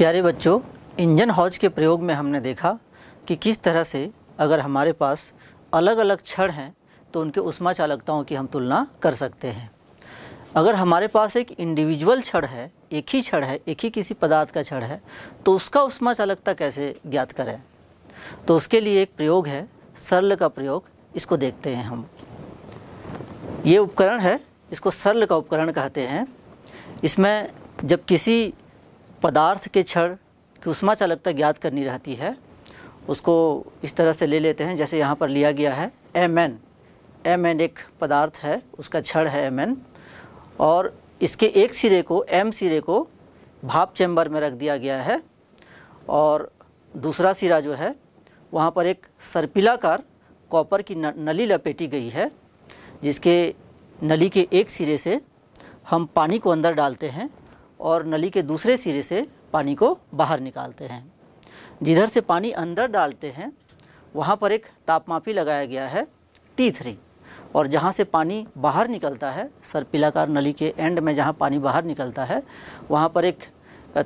प्यारे बच्चों इंजन हौज के प्रयोग में हमने देखा कि किस तरह से अगर हमारे पास अलग अलग क्षण हैं तो उनके उष्मा चालकताओं की हम तुलना कर सकते हैं अगर हमारे पास एक इंडिविजुअल क्षण है एक ही क्षण है एक ही किसी पदार्थ का क्षण है तो उसका उष्मा चालकता कैसे ज्ञात करें तो उसके लिए एक प्रयोग है सरल का प्रयोग इसको देखते हैं हम ये उपकरण है इसको सरल का उपकरण कहते हैं इसमें जब किसी पदार्थ के क्षण की उष्मा चालकता ज्ञात करनी रहती है उसको इस तरह से ले लेते हैं जैसे यहाँ पर लिया गया है एम एन एम एन एक पदार्थ है उसका क्षण है एम एन और इसके एक सिरे को एम सिरे को भाप चैम्बर में रख दिया गया है और दूसरा सिरा जो है वहाँ पर एक सर्पिलाकार कॉपर की नली लपेटी गई है जिसके नली के एक सिरे से हम पानी को अंदर डालते हैं और नली के दूसरे सिरे से पानी को बाहर निकालते हैं जिधर से पानी अंदर डालते हैं वहाँ पर एक तापमापी लगाया गया है टी थ्री और जहाँ से पानी बाहर निकलता है सरपिलाकार नली के एंड में जहाँ पानी बाहर निकलता है वहाँ पर एक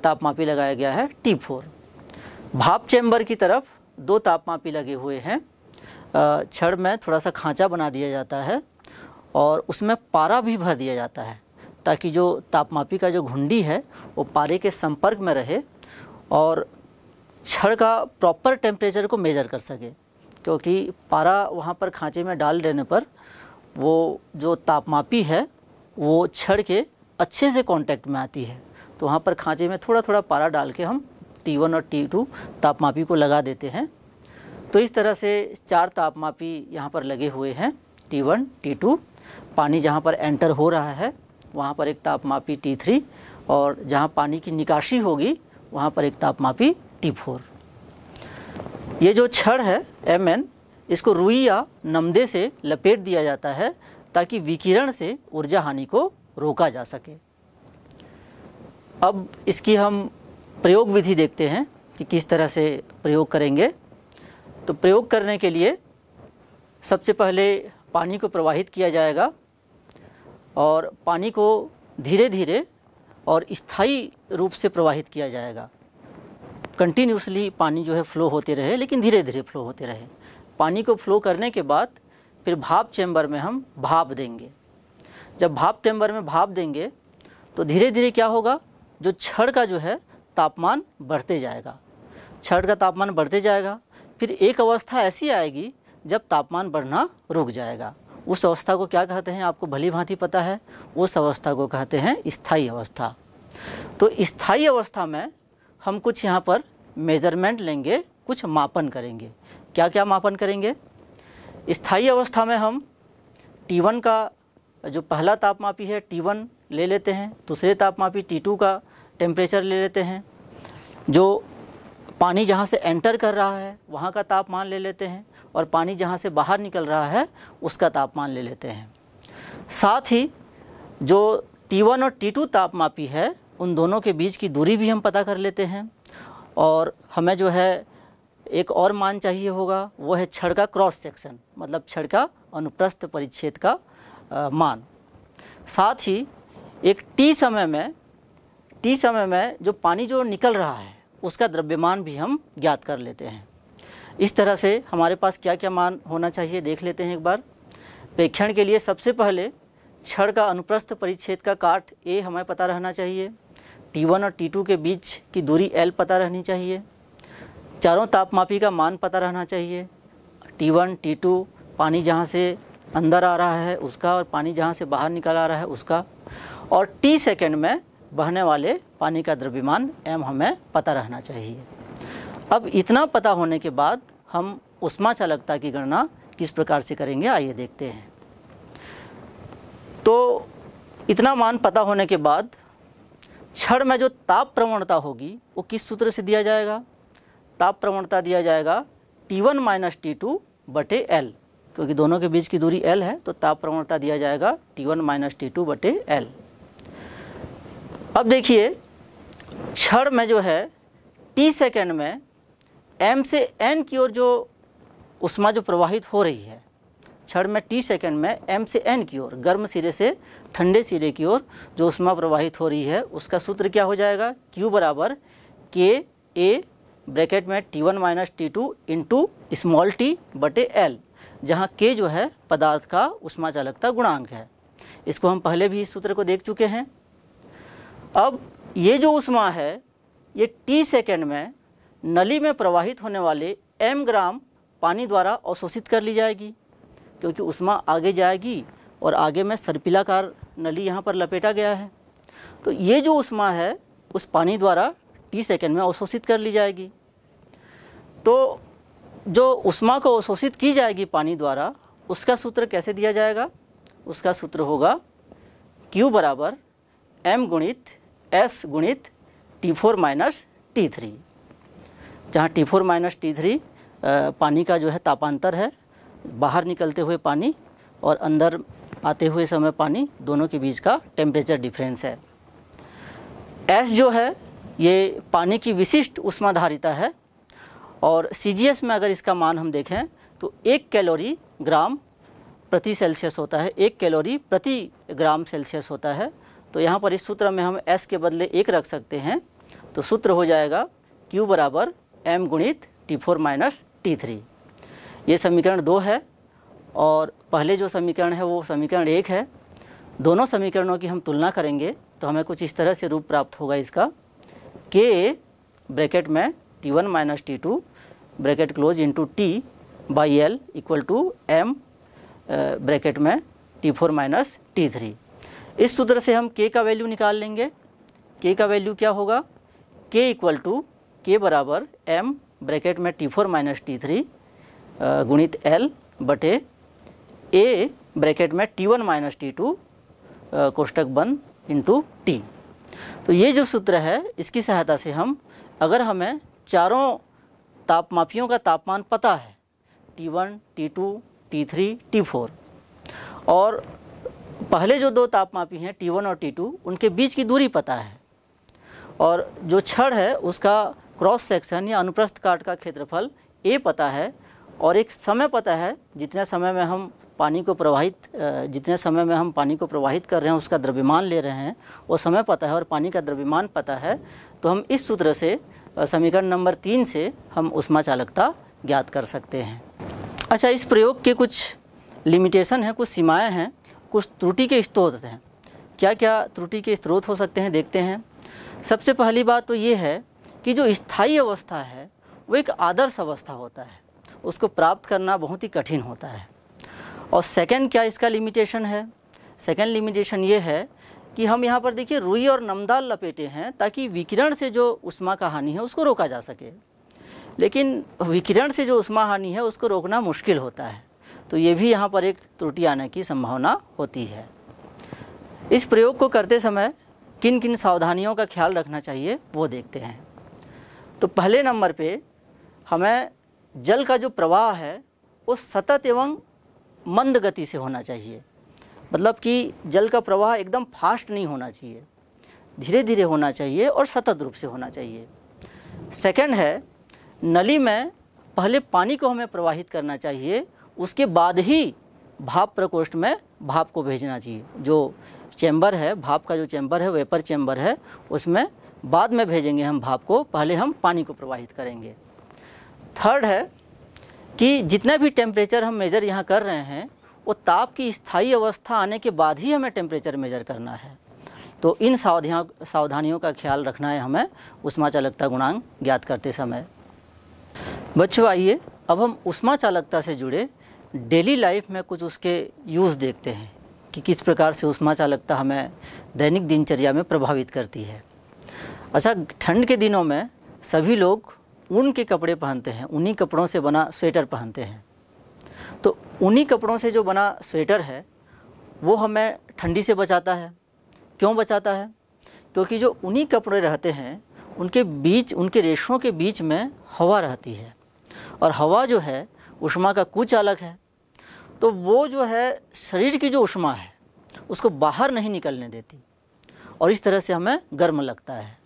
तापमापी लगाया गया है टी फोर भाप चैम्बर की तरफ दो तापमापी लगे हुए हैं छड़ में थोड़ा सा खांचा बना दिया जाता है और उसमें पारा भी भर दिया जाता है ताकि जो तापमापी का जो घुंडी है वो पारे के संपर्क में रहे और छड़ का प्रॉपर टेम्परेचर को मेज़र कर सके क्योंकि पारा वहाँ पर खांचे में डाल देने पर वो जो तापमापी है वो छड़ के अच्छे से कांटेक्ट में आती है तो वहाँ पर खांचे में थोड़ा थोड़ा पारा डाल के हम T1 और T2 तापमापी को लगा देते हैं तो इस तरह से चार तापमापी यहाँ पर लगे हुए हैं T1, T2 पानी जहाँ पर एंटर हो रहा है वहाँ पर एक तापमापी टी थ्री और जहाँ पानी की निकासी होगी वहाँ पर एक तापमापी टी फोर ये जो छड़ है एम एन इसको रुई या नमदे से लपेट दिया जाता है ताकि विकिरण से ऊर्जा हानि को रोका जा सके अब इसकी हम प्रयोग विधि देखते हैं कि किस तरह से प्रयोग करेंगे तो प्रयोग करने के लिए सबसे पहले पानी को प्रवाहित किया जाएगा और पानी को धीरे धीरे और स्थायी रूप से प्रवाहित किया जाएगा कंटिन्यूसली पानी जो है फ्लो होते रहे लेकिन धीरे धीरे फ्लो होते रहे पानी को फ्लो करने के बाद फिर भाप चैम्बर में हम भाप देंगे जब भाप चैम्बर में भाप देंगे तो धीरे धीरे क्या होगा जो छड़ का जो है तापमान बढ़ते जाएगा छड़ का तापमान बढ़ते जाएगा फिर एक अवस्था ऐसी आएगी जब तापमान बढ़ना रुक जाएगा उस अवस्था को क्या कहते हैं आपको भली भांति पता है उस अवस्था को कहते हैं स्थाई अवस्था तो स्थाई अवस्था में हम कुछ यहाँ पर मेजरमेंट लेंगे कुछ मापन करेंगे क्या क्या मापन करेंगे स्थाई अवस्था में हम T1 का जो पहला तापमापी है T1 ले लेते हैं दूसरे तापमापी T2 का टेम्परेचर ले लेते हैं जो पानी जहाँ से एंटर कर रहा है वहाँ का तापमान ले लेते हैं और पानी जहाँ से बाहर निकल रहा है उसका तापमान ले लेते हैं साथ ही जो T1 और T2 तापमापी है उन दोनों के बीच की दूरी भी हम पता कर लेते हैं और हमें जो है एक और मान चाहिए होगा वो है छड़ का क्रॉस सेक्शन मतलब छड़ का अनुप्रस्थ परिच्छेद का आ, मान साथ ही एक टी समय में टी समय में जो पानी जो निकल रहा है उसका द्रव्यमान भी हम ज्ञात कर लेते हैं इस तरह से हमारे पास क्या क्या मान होना चाहिए देख लेते हैं एक बार प्रेक्षण के लिए सबसे पहले क्षण का अनुप्रस्थ परिच्छेद का काट ए हमें पता रहना चाहिए T1 और T2 के बीच की दूरी L पता रहनी चाहिए चारों तापमापी का मान पता रहना चाहिए T1, T2 पानी जहाँ से अंदर आ रहा है उसका और पानी जहाँ से बाहर निकल आ रहा है उसका और T सेकेंड में बहने वाले पानी का द्रव्यमान M हमें पता रहना चाहिए अब इतना पता होने के बाद हम उष्मा चालकता की गणना किस प्रकार से करेंगे आइए देखते हैं तो इतना मान पता होने के बाद क्षण में जो ताप प्रवणता होगी वो किस सूत्र से दिया जाएगा ताप प्रवणता दिया जाएगा T1 one minus T two बटे एल क्योंकि दोनों के बीच की दूरी L है तो ताप प्रवणता दिया जाएगा T1 one minus T two बटे एल अब देखिए क्षण में जो है T सेकेंड में एम से एन की ओर जो उष्मा जो प्रवाहित हो रही है क्षण में टी सेकंड में एम से एन की ओर गर्म सिरे से ठंडे सिरे की ओर जो उष्मा प्रवाहित हो रही है उसका सूत्र क्या हो जाएगा क्यू बराबर के ए ब्रैकेट में T one minus T two into small T बटे एल जहाँ के जो है पदार्थ का उष्मा चालकता गुणांक है इसको हम पहले भी इस सूत्र को देख चुके हैं अब ये जो उष्मा है ये टी सेकेंड में नली में प्रवाहित होने वाले एम ग्राम पानी द्वारा अवशोषित कर ली जाएगी क्योंकि उष्मा आगे जाएगी और आगे में सर्पिलाकार नली यहाँ पर लपेटा गया है तो ये जो उष्मा है उस पानी द्वारा टी सेकेंड में अवशोषित कर ली जाएगी तो जो उष्मा को अवशोषित की जाएगी पानी द्वारा उसका सूत्र कैसे दिया जाएगा उसका सूत्र होगा Q बराबर एम गुणित एस गुणित T four minus T three जहाँ T four minus T three पानी का जो है तापांतर है बाहर निकलते हुए पानी और अंदर आते हुए समय पानी दोनों के बीच का टेम्परेचर डिफरेंस है एस जो है ये पानी की विशिष्ट उष्माधारिता है और सी में अगर इसका मान हम देखें तो एक कैलोरी ग्राम प्रति सेल्सियस होता है एक कैलोरी प्रति ग्राम सेल्सियस होता है तो यहाँ पर इस सूत्र में हम एस के बदले एक रख सकते हैं तो सूत्र हो जाएगा क्यू बराबर एम गुणित T four minus T three ये समीकरण दो है और पहले जो समीकरण है वो समीकरण एक है दोनों समीकरणों की हम तुलना करेंगे तो हमें कुछ इस तरह से रूप प्राप्त होगा इसका के ब्रैकेट में T one minus T two bracket close into T by L equal to M bracket में T four minus T three इस सूत्र से हम के का वैल्यू निकाल लेंगे के का वैल्यू क्या होगा के इक्वल टू के बराबर एम ब्रैकेट में T four minus T three गुणित एल बटे ए ब्रैकेट में T one minus T two कोष्टक वन इंटू टी तो ये जो सूत्र है इसकी सहायता से हम अगर हमें चारों तापमापियों का तापमान पता है T one T two T three T four और पहले जो दो तापमापी हैं टी वन और टी टू उनके बीच की दूरी पता है और जो छड़ है उसका क्रॉस सेक्शन या अनुप्रस्थ काट का क्षेत्रफल ए पता है और एक समय पता है जितने समय में हम पानी को प्रवाहित जितने समय में हम पानी को प्रवाहित कर रहे हैं उसका द्रव्यमान ले रहे हैं वो समय पता है और पानी का द्रव्यमान पता है तो हम इस सूत्र से समीकरण नंबर तीन से हम उष्मा चालकता ज्ञात कर सकते हैं अच्छा इस प्रयोग के कुछ लिमिटेशन हैं कुछ सीमाएं हैं कुछ त्रुटि के स्त्रोत हैं क्या क्या त्रुटि के स्रोत हो सकते हैं देखते हैं सबसे पहली बात तो ये है कि जो स्थायी अवस्था है वो एक आदर्श अवस्था होता है उसको प्राप्त करना बहुत ही कठिन होता है और सेकंड क्या इसका लिमिटेशन है सेकंड लिमिटेशन ये है कि हम यहाँ पर देखिए रुई और नमदाल लपेटे हैं ताकि विकिरण से जो उष्मा का हानि है उसको रोका जा सके लेकिन विकिरण से जो उष्मा हानि है उसको रोकना मुश्किल होता है तो ये भी यहाँ पर एक त्रुटि आने की संभावना होती है इस प्रयोग को करते समय किन किन सावधानियों का ख्याल रखना चाहिए वो देखते हैं तो पहले नंबर पे हमें जल का जो प्रवाह है वो सतत एवं मंद गति से होना चाहिए मतलब कि जल का प्रवाह एकदम फास्ट नहीं होना चाहिए धीरे धीरे होना चाहिए और सतत रूप से होना चाहिए सेकंड है नली में पहले पानी को हमें प्रवाहित करना चाहिए उसके बाद ही भाप प्रकोष्ठ में भाप को भेजना चाहिए जो चैम्बर है भाप का जो चैम्बर है वेपर चैम्बर है उसमें बाद में भेजेंगे हम भाप को पहले हम पानी को प्रवाहित करेंगे थर्ड है कि जितना भी टेम्परेचर हम मेज़र यहाँ कर रहे हैं वो ताप की स्थायी अवस्था आने के बाद ही हमें टेम्परेचर मेज़र करना है तो इन सावधान सावधानियों का ख्याल रखना है हमें उष्मा चालकता गुणांक ज्ञात करते समय बच्चों आइए अब हम उष्मा चालकता से जुड़े डेली लाइफ में कुछ उसके यूज़ देखते हैं कि किस प्रकार से उष्मा चालकता हमें दैनिक दिनचर्या में प्रभावित करती है अच्छा ठंड के दिनों में सभी लोग ऊन के कपड़े पहनते हैं उन्हीं कपड़ों से बना स्वेटर पहनते हैं तो उन्हीं कपड़ों से जो बना स्वेटर है वो हमें ठंडी से बचाता है क्यों बचाता है क्योंकि जो उन्हीं कपड़े रहते हैं उनके बीच उनके रेशों के बीच में हवा रहती है और हवा जो है उष्मा का कुछ अलग है तो वो जो है शरीर की जो उष्मा है उसको बाहर नहीं निकलने देती और इस तरह से हमें गर्म लगता है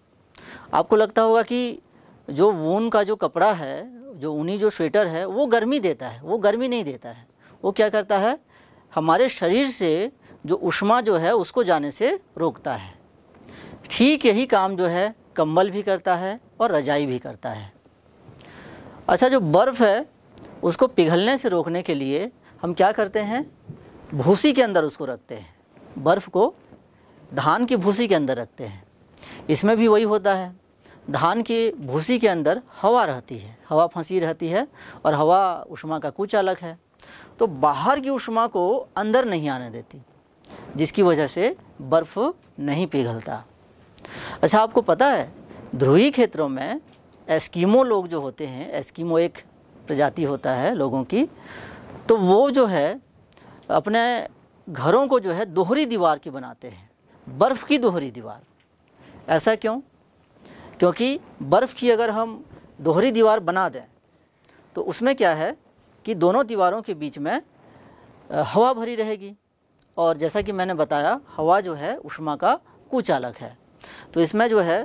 आपको लगता होगा कि जो वून का जो कपड़ा है जो ऊनी जो स्वेटर है वो गर्मी देता है वो गर्मी नहीं देता है वो क्या करता है हमारे शरीर से जो उष्मा जो है उसको जाने से रोकता है ठीक यही काम जो है कंबल भी करता है और रजाई भी करता है अच्छा जो बर्फ़ है उसको पिघलने से रोकने के लिए हम क्या करते हैं भूसी के अंदर उसको रखते हैं बर्फ़ को धान की भूसी के अंदर रखते हैं इसमें भी वही होता है धान की भूसी के अंदर हवा रहती है हवा फंसी रहती है और हवा उष्मा का कुछ अलग है तो बाहर की उष्मा को अंदर नहीं आने देती जिसकी वजह से बर्फ़ नहीं पिघलता अच्छा आपको पता है ध्रुवी क्षेत्रों में एस्कीमो लोग जो होते हैं एस्कीमो एक प्रजाति होता है लोगों की तो वो जो है अपने घरों को जो है दोहरी दीवार की बनाते हैं बर्फ़ की दोहरी दीवार ऐसा क्यों क्योंकि बर्फ़ की अगर हम दोहरी दीवार बना दें तो उसमें क्या है कि दोनों दीवारों के बीच में हवा भरी रहेगी और जैसा कि मैंने बताया हवा जो है उष्मा का कुचालक है तो इसमें जो है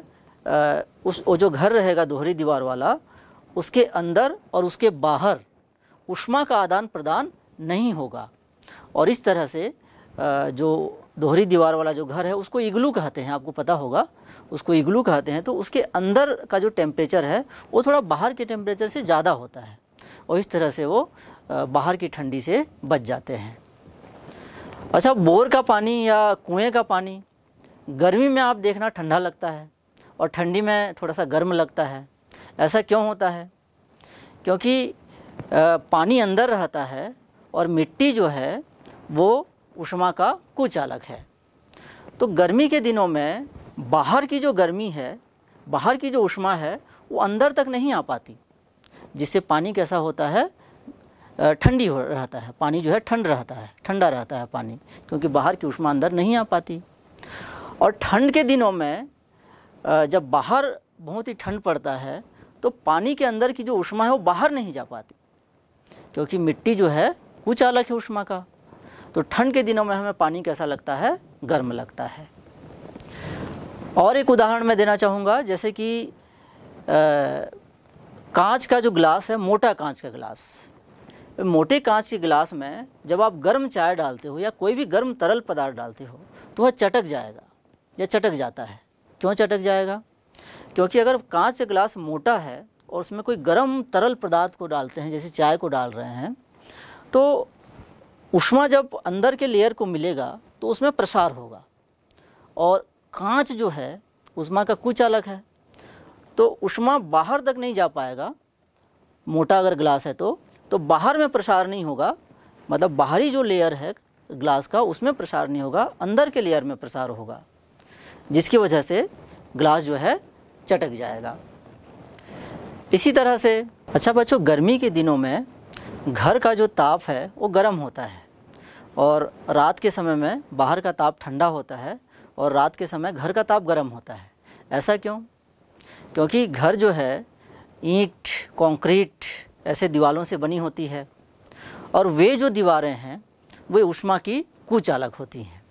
उस वो जो घर रहेगा दोहरी दीवार वाला उसके अंदर और उसके बाहर उष्मा का आदान प्रदान नहीं होगा और इस तरह से जो दोहरी दीवार वाला जो घर है उसको इग्लू कहते हैं आपको पता होगा उसको इग्लू कहते हैं तो उसके अंदर का जो टेम्परेचर है वो थोड़ा बाहर के टेम्परेचर से ज़्यादा होता है और इस तरह से वो बाहर की ठंडी से बच जाते हैं अच्छा बोर का पानी या कुएँ का पानी गर्मी में आप देखना ठंडा लगता है और ठंडी में थोड़ा सा गर्म लगता है ऐसा क्यों होता है क्योंकि पानी अंदर रहता है और मिट्टी जो है वो उष्मा का कुचालक है तो गर्मी के दिनों में बाहर की जो गर्मी है बाहर की जो उष्मा है वो अंदर तक नहीं आ पाती जिससे पानी कैसा होता है ठंडी हो रहता है पानी जो है ठंड रहता है ठंडा रहता है पानी क्योंकि बाहर की उष्मा अंदर नहीं आ पाती और ठंड के दिनों में जब बाहर बहुत ही ठंड पड़ता है तो पानी के अंदर की जो उष्मा है वो बाहर नहीं जा पाती क्योंकि मिट्टी जो है कुछ अलग है उष्मा का तो ठंड के दिनों में हमें पानी कैसा लगता है गर्म लगता है और एक उदाहरण मैं देना चाहूँगा जैसे कि कांच का जो ग्लास है मोटा कांच का ग्लास मोटे कांच के ग्लास में जब आप गर्म चाय डालते हो या कोई भी गर्म तरल पदार्थ डालते हो तो वह चटक जाएगा या चटक जाता है क्यों चटक जाएगा क्योंकि अगर कांच का गिलास मोटा है और उसमें कोई गर्म तरल पदार्थ को डालते हैं जैसे चाय को डाल रहे हैं तो उष्मा जब अंदर के लेयर को मिलेगा तो उसमें प्रसार होगा और कांच जो है उष्मा का कुछ अलग है तो उष्मा बाहर तक नहीं जा पाएगा मोटा अगर ग्लास है तो तो बाहर में प्रसार नहीं होगा मतलब बाहरी जो लेयर है ग्लास का उसमें प्रसार नहीं होगा अंदर के लेयर में प्रसार होगा जिसकी वजह से ग्लास जो है चटक जाएगा इसी तरह से अच्छा बच्चों गर्मी के दिनों में घर का जो ताप है वो गर्म होता है और रात के समय में बाहर का ताप ठंडा होता है और रात के समय घर का ताप गर्म होता है ऐसा क्यों क्योंकि घर जो है ईंट कंक्रीट ऐसे दीवारों से बनी होती है और वे जो दीवारें हैं वे उष्मा की कुचालक होती हैं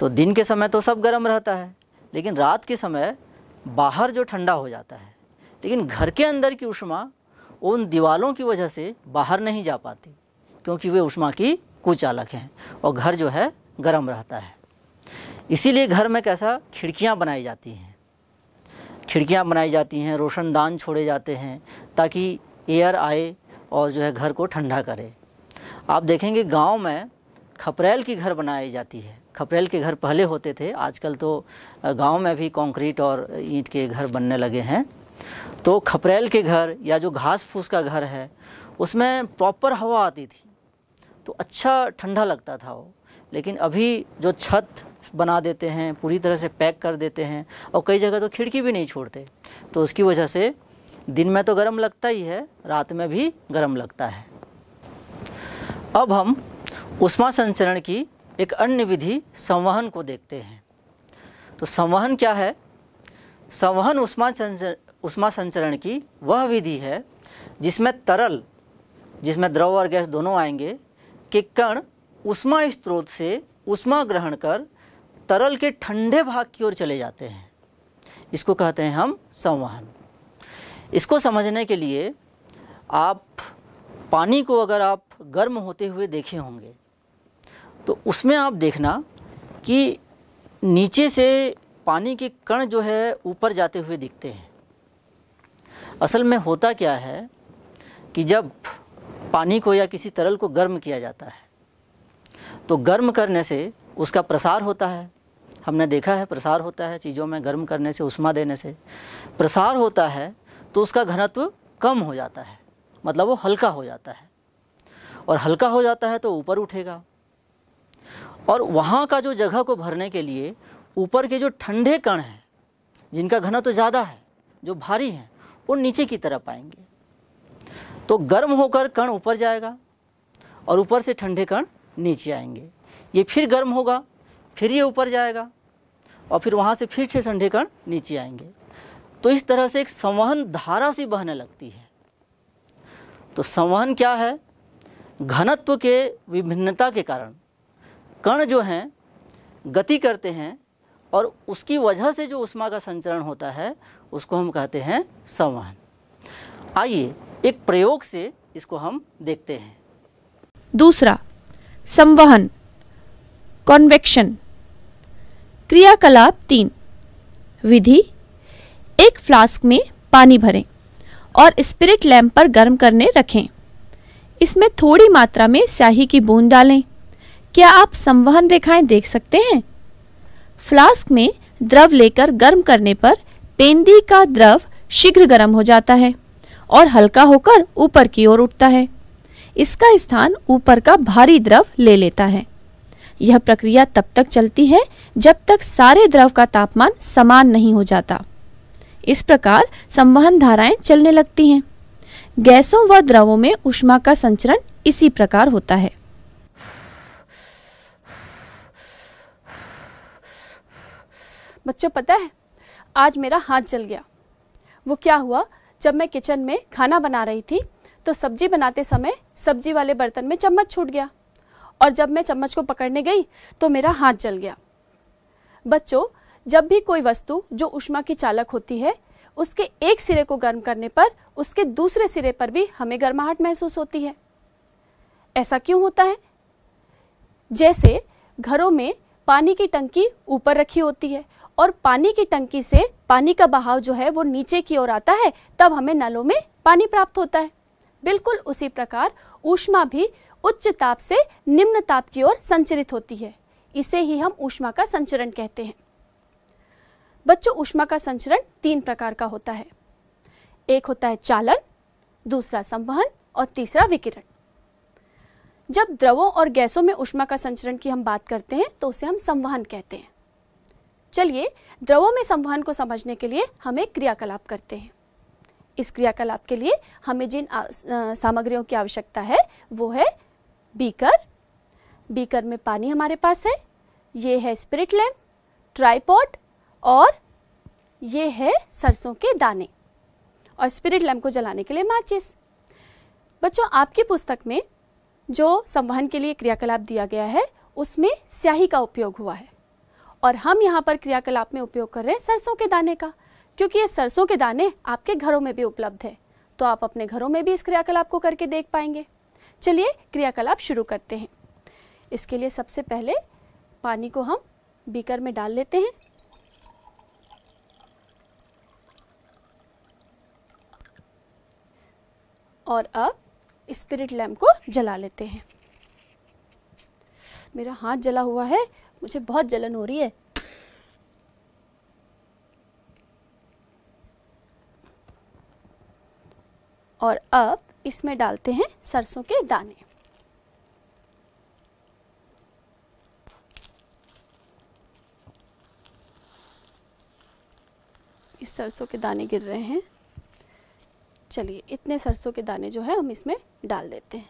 तो दिन के समय तो सब गर्म रहता है लेकिन रात के समय बाहर जो ठंडा हो जाता है लेकिन घर के अंदर की उष्मा उन दीवारों की वजह से बाहर नहीं जा पाती क्योंकि वे उष्मा की कुचालक हैं और घर जो है गर्म रहता है इसीलिए घर में कैसा खिड़कियाँ बनाई जाती हैं खिड़कियाँ बनाई जाती हैं रोशनदान छोड़े जाते हैं ताकि एयर आए और जो है घर को ठंडा करे आप देखेंगे गांव में खपरेल की घर बनाई जाती है खपरेल के घर पहले होते थे आजकल तो गांव में भी कंक्रीट और ईंट के घर बनने लगे हैं तो खपरेल के घर या जो घास फूस का घर है उसमें प्रॉपर हवा आती थी तो अच्छा ठंडा लगता था वो लेकिन अभी जो छत बना देते हैं पूरी तरह से पैक कर देते हैं और कई जगह तो खिड़की भी नहीं छोड़ते तो उसकी वजह से दिन में तो गर्म लगता ही है रात में भी गर्म लगता है अब हम उष्मा संचरण की एक अन्य विधि संवहन को देखते हैं तो संवहन क्या है संवहन उष्मा संचर उष्मा संचरण की वह विधि है जिसमें तरल जिसमें द्रव और गैस दोनों आएंगे कि कण उष्मा स्त्रोत से उष्मा ग्रहण कर तरल के ठंडे भाग की ओर चले जाते हैं इसको कहते हैं हम संवहन इसको समझने के लिए आप पानी को अगर आप गर्म होते हुए देखे होंगे तो उसमें आप देखना कि नीचे से पानी के कण जो है ऊपर जाते हुए दिखते हैं असल में होता क्या है कि जब पानी को या किसी तरल को गर्म किया जाता है तो गर्म करने से उसका प्रसार होता है हमने देखा है प्रसार होता है चीज़ों में गर्म करने से उष्मा देने से प्रसार होता है तो उसका घनत्व कम हो जाता है मतलब वो हल्का हो जाता है और हल्का हो जाता है तो ऊपर उठेगा और वहाँ का जो जगह को भरने के लिए ऊपर के जो ठंडे कण हैं जिनका घनत्व तो ज़्यादा है जो भारी हैं वो नीचे की तरफ आएंगे तो गर्म होकर कण ऊपर जाएगा और ऊपर से ठंडे कण नीचे आएंगे ये फिर गर्म होगा फिर ये ऊपर जाएगा और फिर वहाँ से फिर से ठंडे कण नीचे आएंगे तो इस तरह से एक संवहन धारा सी बहने लगती है तो संवहन क्या है घनत्व के विभिन्नता के कारण कण जो हैं गति करते हैं और उसकी वजह से जो उष्मा का संचरण होता है उसको हम कहते हैं संवहन आइए एक प्रयोग से इसको हम देखते हैं दूसरा संवहन कॉन्वेक्शन क्रियाकलाप तीन विधि एक फ्लास्क में पानी भरें और स्पिरिट लैम्प पर गर्म करने रखें इसमें थोड़ी मात्रा में स्याही की बूंद डालें क्या आप संवहन रेखाएं देख सकते हैं फ्लास्क में द्रव लेकर गर्म करने पर पेंदी का द्रव शीघ्र गर्म हो जाता है और हल्का होकर ऊपर की ओर उठता है इसका स्थान ऊपर का भारी द्रव ले लेता है यह प्रक्रिया तब तक चलती है जब तक सारे द्रव का तापमान समान नहीं हो जाता इस प्रकार संवहन धाराएं चलने लगती हैं गैसों व द्रवों में उष्मा का संचरण इसी प्रकार होता है बच्चों पता है आज मेरा हाथ जल गया वो क्या हुआ जब मैं किचन में खाना बना रही थी तो सब्जी बनाते समय सब्जी वाले बर्तन में चम्मच छूट गया और जब मैं चम्मच को पकड़ने गई तो मेरा हाथ जल गया बच्चों जब भी कोई वस्तु जो उष्मा की चालक होती है उसके एक सिरे को गर्म करने पर उसके दूसरे सिरे पर भी हमें गर्माहट महसूस होती है ऐसा क्यों होता है जैसे घरों में पानी की टंकी ऊपर रखी होती है और पानी की टंकी से पानी का बहाव जो है वो नीचे की ओर आता है तब हमें नलों में पानी प्राप्त होता है बिल्कुल उसी प्रकार ऊष्मा भी उच्च ताप से निम्न ताप की ओर संचरित होती है इसे ही हम ऊष्मा का संचरण कहते हैं बच्चों ऊष्मा का संचरण तीन प्रकार का होता है एक होता है चालन दूसरा संवहन और तीसरा विकिरण जब द्रवों और गैसों में ऊष्मा का संचरण की हम बात करते हैं तो उसे हम संवहन कहते हैं चलिए द्रवों में संवहन को समझने के लिए हम एक क्रियाकलाप करते हैं इस क्रियाकलाप के लिए हमें जिन सामग्रियों की आवश्यकता है वो है बीकर बीकर में पानी हमारे पास है ये है स्पिरिट लैम्प ट्राईपॉड और ये है सरसों के दाने और स्पिरिट लैम्प को जलाने के लिए माचिस बच्चों आपकी पुस्तक में जो संवहन के लिए क्रियाकलाप दिया गया है उसमें स्याही का उपयोग हुआ है और हम यहाँ पर क्रियाकलाप में उपयोग कर रहे हैं सरसों के दाने का क्योंकि ये सरसों के दाने आपके घरों में भी उपलब्ध है तो आप अपने घरों में भी इस क्रियाकलाप को करके देख पाएंगे चलिए क्रियाकलाप शुरू करते हैं इसके लिए सबसे पहले पानी को हम बीकर में डाल लेते हैं और अब स्पिरिट लैम्प को जला लेते हैं मेरा हाथ जला हुआ है मुझे बहुत जलन हो रही है और अब इसमें डालते हैं सरसों के दाने इस सरसों के दाने गिर रहे हैं चलिए इतने सरसों के दाने जो है हम इसमें डाल देते हैं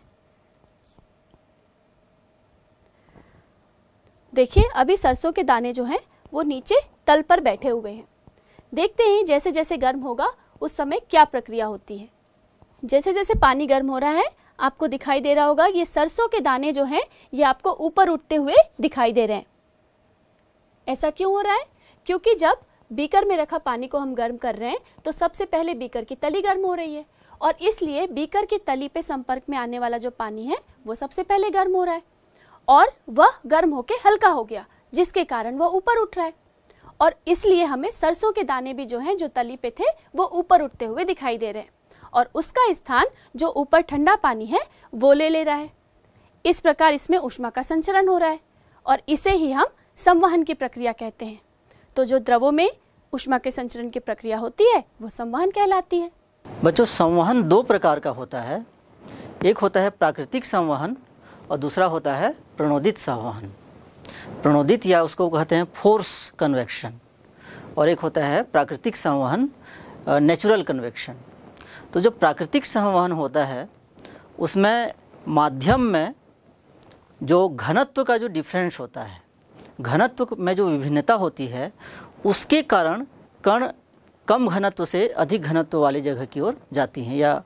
देखिए अभी सरसों के दाने जो हैं वो नीचे तल पर बैठे हुए हैं देखते हैं जैसे जैसे गर्म होगा उस समय क्या प्रक्रिया होती है जैसे जैसे पानी गर्म हो रहा है आपको दिखाई दे रहा होगा ये सरसों के दाने जो हैं ये आपको ऊपर उठते हुए दिखाई दे रहे हैं ऐसा क्यों हो रहा है क्योंकि जब बीकर में रखा पानी को हम गर्म कर रहे हैं तो सबसे पहले बीकर की तली गर्म हो रही है और इसलिए बीकर की तली पे संपर्क में आने वाला जो पानी है वो सबसे पहले गर्म हो रहा है और वह गर्म होके हल्का हो गया जिसके कारण वह ऊपर उठ रहा है और इसलिए हमें सरसों के दाने भी जो हैं जो तली पे थे वो ऊपर उठते हुए दिखाई दे रहे हैं और उसका स्थान जो ऊपर ठंडा पानी है वो ले ले रहा है इस प्रकार इसमें उष्मा का संचरण हो रहा है और इसे ही हम संवहन की प्रक्रिया कहते हैं तो जो द्रवों में उष्मा के संचरण की प्रक्रिया होती है वो संवहन कहलाती है बच्चों संवहन दो प्रकार का होता है एक होता है प्राकृतिक संवहन और दूसरा होता है प्रणोदित संवहन प्रणोदित या उसको कहते हैं फोर्स कन्वेक्शन और एक होता है प्राकृतिक संवहन नेचुरल कन्वेक्शन तो जो प्राकृतिक संवहन होता है उसमें माध्यम में जो घनत्व का जो डिफरेंस होता है घनत्व में जो विभिन्नता होती है उसके कारण कण कम घनत्व से अधिक घनत्व वाली जगह की ओर जाती हैं या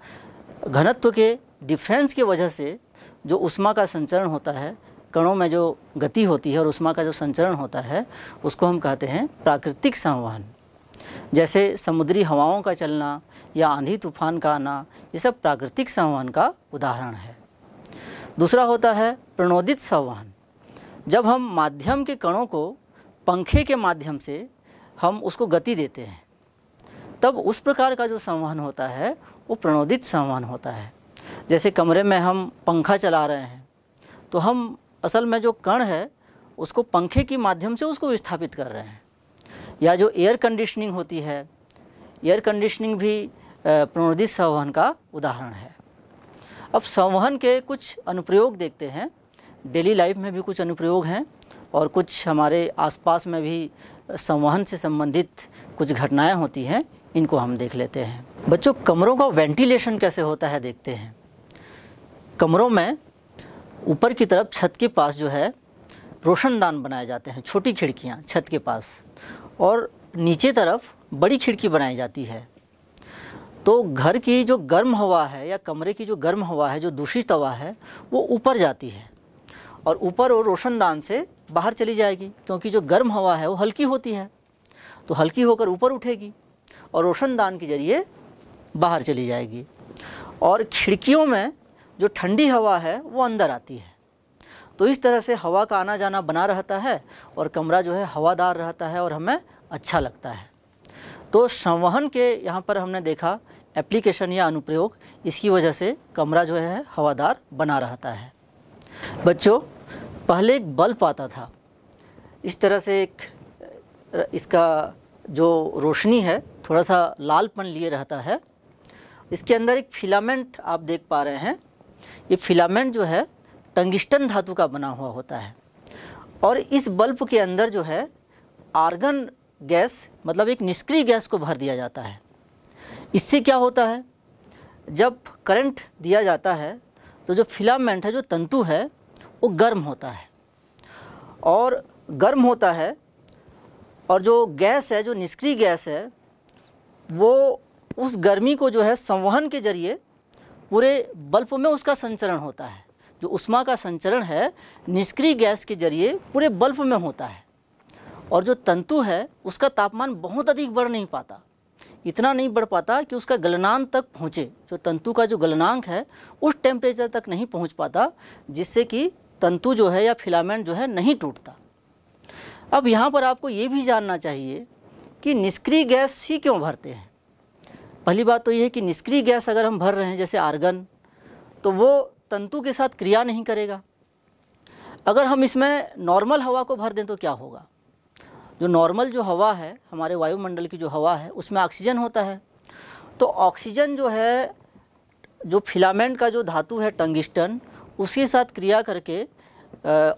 घनत्व के डिफरेंस की वजह से जो उष्मा का संचरण होता है कणों में जो गति होती है और उष्मा का जो संचरण होता है उसको हम कहते हैं प्राकृतिक संवहन जैसे समुद्री हवाओं का चलना या आंधी तूफान का आना ये सब प्राकृतिक संवहन का उदाहरण है दूसरा होता है प्रणोदित संवहन जब हम माध्यम के कणों को पंखे के माध्यम से हम उसको गति देते हैं तब उस प्रकार का जो संवहन होता है वो प्रणोदित संवहन होता है जैसे कमरे में हम पंखा चला रहे हैं तो हम असल में जो कण है उसको पंखे के माध्यम से उसको विस्थापित कर रहे हैं या जो एयर कंडीशनिंग होती है एयर कंडीशनिंग भी प्रणोदित संवहन का उदाहरण है अब संवहन के कुछ अनुप्रयोग देखते हैं डेली लाइफ में भी कुछ अनुप्रयोग हैं और कुछ हमारे आसपास में भी संवहन से संबंधित कुछ घटनाएं होती हैं इनको हम देख लेते हैं बच्चों कमरों का वेंटिलेशन कैसे होता है देखते हैं कमरों में ऊपर की तरफ छत के पास जो है रोशनदान बनाए जाते हैं छोटी खिड़कियाँ छत के पास और नीचे तरफ बड़ी खिड़की बनाई जाती है तो घर की जो गर्म हवा है या कमरे की जो गर्म हवा है जो दूषित हवा है वो ऊपर जाती है और ऊपर और रोशनदान से बाहर चली जाएगी क्योंकि जो गर्म हवा है वो हल्की होती है तो हल्की होकर ऊपर उठेगी और रोशनदान के ज़रिए बाहर चली जाएगी और खिड़कियों में जो ठंडी हवा है वो अंदर आती है तो इस तरह से हवा का आना जाना बना रहता है और कमरा जो है हवादार रहता है और हमें अच्छा लगता है तो संवहन के यहाँ पर हमने देखा एप्लीकेशन या अनुप्रयोग इसकी वजह से कमरा जो है हवादार बना रहता है बच्चों पहले एक बल्ब आता था इस तरह से एक इसका जो रोशनी है थोड़ा सा लालपन लिए रहता है इसके अंदर एक फिलामेंट आप देख पा रहे हैं ये फिलामेंट जो है टंगिस्टन धातु का बना हुआ होता है और इस बल्ब के अंदर जो है आर्गन गैस मतलब एक निष्क्रिय गैस को भर दिया जाता है इससे क्या होता है जब करंट दिया जाता है तो जो फिलामेंट है जो तंतु है वो गर्म होता है और गर्म होता है और जो गैस है जो निष्क्रिय गैस है वो उस गर्मी को जो है संवहन के जरिए पूरे बल्ब में उसका संचरण होता है जो उष्मा का संचरण है निष्क्रिय गैस के जरिए पूरे बल्ब में होता है और जो तंतु है उसका तापमान बहुत अधिक बढ़ नहीं पाता इतना नहीं बढ़ पाता कि उसका गलनांक तक पहुँचे जो तंतु का जो गलनांक है उस टेम्परेचर तक नहीं पहुँच पाता जिससे कि तंतु जो है या फिलामेंट जो है नहीं टूटता अब यहाँ पर आपको ये भी जानना चाहिए कि निष्क्रिय गैस ही क्यों भरते हैं पहली बात तो ये है कि निष्क्रिय गैस अगर हम भर रहे हैं जैसे आर्गन तो वो तंतु के साथ क्रिया नहीं करेगा अगर हम इसमें नॉर्मल हवा को भर दें तो क्या होगा जो नॉर्मल जो हवा है हमारे वायुमंडल की जो हवा है उसमें ऑक्सीजन होता है तो ऑक्सीजन जो है जो फिलामेंट का जो धातु है टंगिस्टन उसके साथ क्रिया करके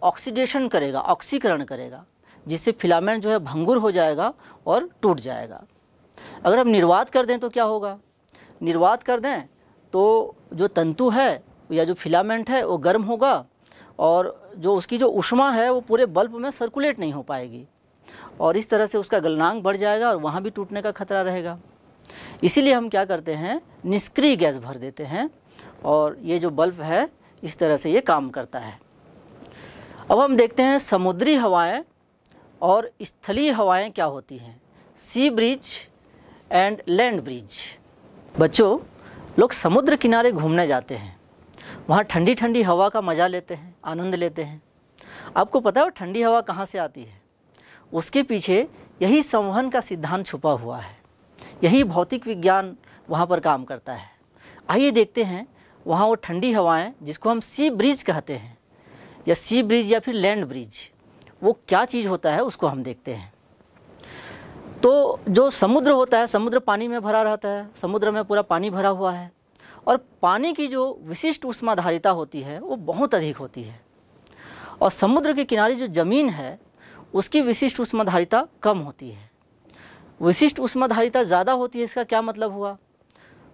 ऑक्सीडेशन करेगा ऑक्सीकरण करेगा जिससे फिलामेंट जो है भंगुर हो जाएगा और टूट जाएगा अगर हम निर्वात कर दें तो क्या होगा निर्वात कर दें तो जो तंतु है या जो फिलामेंट है वो गर्म होगा और जो उसकी जो उष्मा है वो पूरे बल्ब में सर्कुलेट नहीं हो पाएगी और इस तरह से उसका गलनांग बढ़ जाएगा और वहाँ भी टूटने का खतरा रहेगा इसीलिए हम क्या करते हैं निष्क्रिय गैस भर देते हैं और ये जो बल्ब है इस तरह से ये काम करता है अब हम देखते हैं समुद्री हवाएं और स्थलीय हवाएं क्या होती हैं sea breeze and land breeze बच्चों लोग समुद्र किनारे घूमने जाते हैं वहाँ ठंडी ठंडी हवा का मज़ा लेते हैं आनंद लेते हैं आपको पता है ठंडी हवा कहाँ से आती है उसके पीछे यही संवहन का सिद्धांत छुपा हुआ है यही भौतिक विज्ञान वहाँ पर काम करता है आइए देखते हैं वहाँ वो ठंडी हवाएं जिसको हम सी ब्रिज कहते हैं या सी ब्रिज या फिर लैंड ब्रिज वो क्या चीज़ होता है उसको हम देखते हैं तो जो समुद्र होता है समुद्र पानी में भरा रहता है समुद्र में पूरा पानी भरा हुआ है और पानी की जो विशिष्ट उष्माधारिता होती है वो बहुत अधिक होती है और समुद्र के किनारे जो ज़मीन है उसकी विशिष्ट उष्माधारिता कम होती है विशिष्ट उष्माधारिता ज़्यादा होती है इसका क्या मतलब हुआ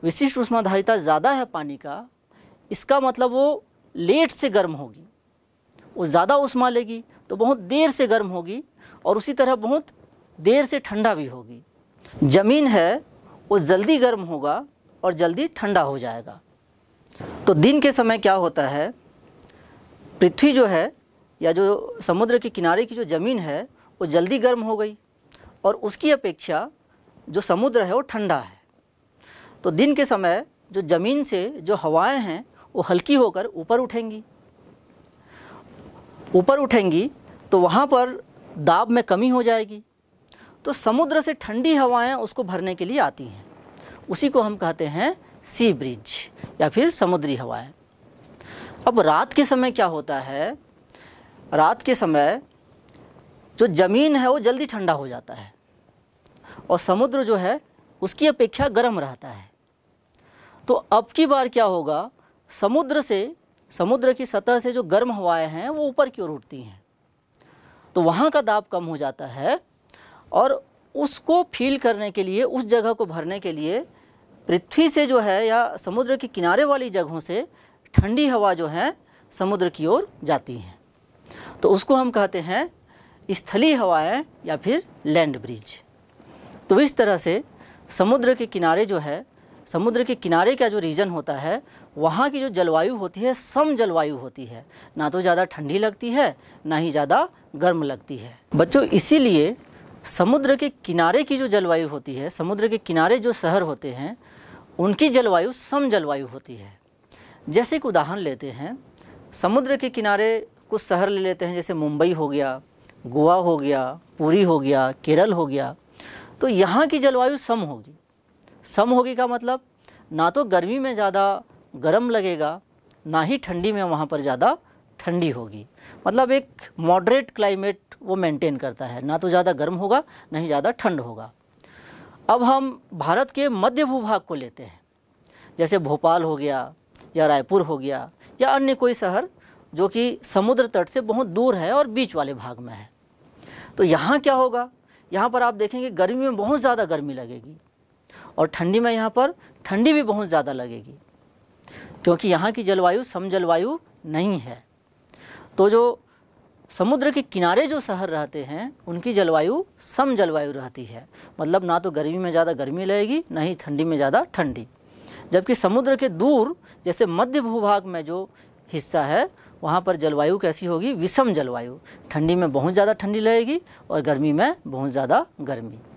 विशिष्ट उष्माधारिता ज़्यादा है पानी का इसका मतलब वो लेट से गर्म होगी वो ज़्यादा उष्मा लेगी तो बहुत देर से गर्म होगी और उसी तरह बहुत देर से ठंडा भी होगी ज़मीन है वो जल्दी गर्म होगा और जल्दी ठंडा हो जाएगा तो दिन के समय क्या होता है पृथ्वी जो है या जो समुद्र के किनारे की जो ज़मीन है वो जल्दी गर्म हो गई और उसकी अपेक्षा जो समुद्र है वो ठंडा है तो दिन के समय जो ज़मीन से जो हवाएं हैं वो हल्की होकर ऊपर उठेंगी ऊपर उठेंगी तो वहाँ पर दाब में कमी हो जाएगी तो समुद्र से ठंडी हवाएं उसको भरने के लिए आती हैं उसी को हम कहते हैं सी ब्रिज या फिर समुद्री हवाएं अब रात के समय क्या होता है रात के समय जो ज़मीन है वो जल्दी ठंडा हो जाता है और समुद्र जो है उसकी अपेक्षा गर्म रहता है तो अब की बार क्या होगा समुद्र से समुद्र की सतह से जो गर्म हवाएं हैं वो ऊपर की ओर उठती हैं तो वहाँ का दाब कम हो जाता है और उसको फील करने के लिए उस जगह को भरने के लिए पृथ्वी से जो है या समुद्र के किनारे वाली जगहों से ठंडी हवा जो है समुद्र की ओर जाती हैं तो उसको हम कहते हैं स्थलीय हवाएं या फिर लैंड ब्रिज तो इस तरह से समुद्र के किनारे जो है समुद्र के किनारे का जो रीजन होता है वहाँ की जो जलवायु होती है सम जलवायु होती है ना तो ज़्यादा ठंडी लगती है ना ही ज़्यादा गर्म लगती है बच्चों इसीलिए समुद्र के किनारे की जो जलवायु होती है समुद्र के किनारे जो शहर होते हैं उनकी जलवायु सम जलवायु होती है जैसे एक उदाहरण लेते हैं समुद्र के किनारे कुछ शहर ले लेते हैं जैसे मुंबई हो गया गोवा हो गया पुरी हो गया केरल हो गया तो यहाँ की जलवायु सम होगी सम होगी का मतलब ना तो गर्मी में ज़्यादा गर्म लगेगा ना ही ठंडी में वहाँ पर ज़्यादा ठंडी होगी मतलब एक मॉडरेट क्लाइमेट वो मेंटेन करता है ना तो ज़्यादा गर्म होगा ना ही ज़्यादा ठंड होगा अब हम भारत के मध्य भूभाग को लेते हैं जैसे भोपाल हो गया या रायपुर हो गया या अन्य कोई शहर जो कि समुद्र तट से बहुत दूर है और बीच वाले भाग में है तो यहाँ क्या होगा यहाँ पर आप देखेंगे गर्मी में बहुत ज़्यादा गर्मी लगेगी और ठंडी में यहाँ पर ठंडी भी बहुत ज़्यादा लगेगी क्योंकि यहाँ की जलवायु सम जलवायु नहीं है तो जो समुद्र के किनारे जो शहर रहते हैं उनकी जलवायु सम जलवायु रहती है मतलब ना तो गर्मी में ज़्यादा गर्मी लगेगी ना ही ठंडी में ज़्यादा ठंडी जबकि समुद्र के दूर जैसे मध्य भूभाग में जो हिस्सा है वहाँ पर जलवायु कैसी होगी विषम जलवायु ठंडी में बहुत ज़्यादा ठंडी लगेगी और गर्मी में बहुत ज़्यादा गर्मी